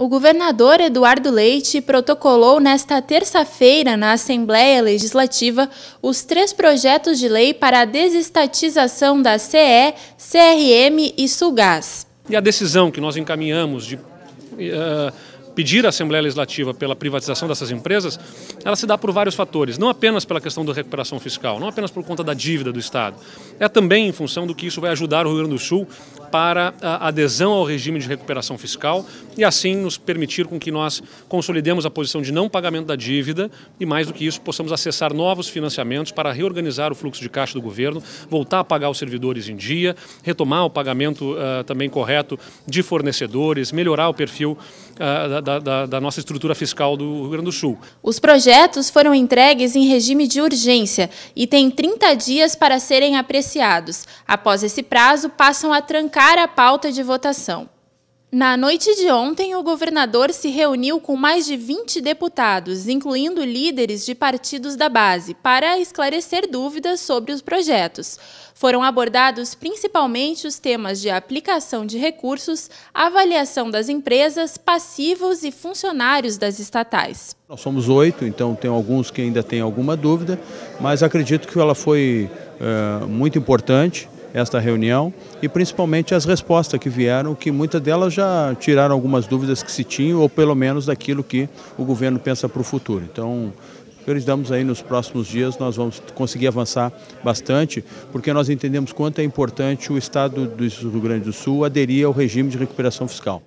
O governador Eduardo Leite protocolou nesta terça-feira na Assembleia Legislativa os três projetos de lei para a desestatização da CE, CRM e Sulgás. E a decisão que nós encaminhamos de uh, pedir à Assembleia Legislativa pela privatização dessas empresas, ela se dá por vários fatores, não apenas pela questão da recuperação fiscal, não apenas por conta da dívida do Estado, é também em função do que isso vai ajudar o Rio Grande do Sul para a adesão ao regime de recuperação fiscal e assim nos permitir com que nós consolidemos a posição de não pagamento da dívida e mais do que isso possamos acessar novos financiamentos para reorganizar o fluxo de caixa do governo, voltar a pagar os servidores em dia, retomar o pagamento uh, também correto de fornecedores, melhorar o perfil ah, da, da, da nossa estrutura fiscal do Rio Grande do Sul. Os projetos foram entregues em regime de urgência e têm 30 dias para serem apreciados. Após esse prazo, passam a trancar a pauta de votação. Na noite de ontem, o governador se reuniu com mais de 20 deputados, incluindo líderes de partidos da base, para esclarecer dúvidas sobre os projetos. Foram abordados principalmente os temas de aplicação de recursos, avaliação das empresas, passivos e funcionários das estatais. Nós somos oito, então tem alguns que ainda têm alguma dúvida, mas acredito que ela foi é, muito importante esta reunião e principalmente as respostas que vieram, que muitas delas já tiraram algumas dúvidas que se tinham ou pelo menos daquilo que o governo pensa para o futuro. Então, acreditamos aí nos próximos dias nós vamos conseguir avançar bastante, porque nós entendemos quanto é importante o Estado do Rio Grande do Sul aderir ao regime de recuperação fiscal.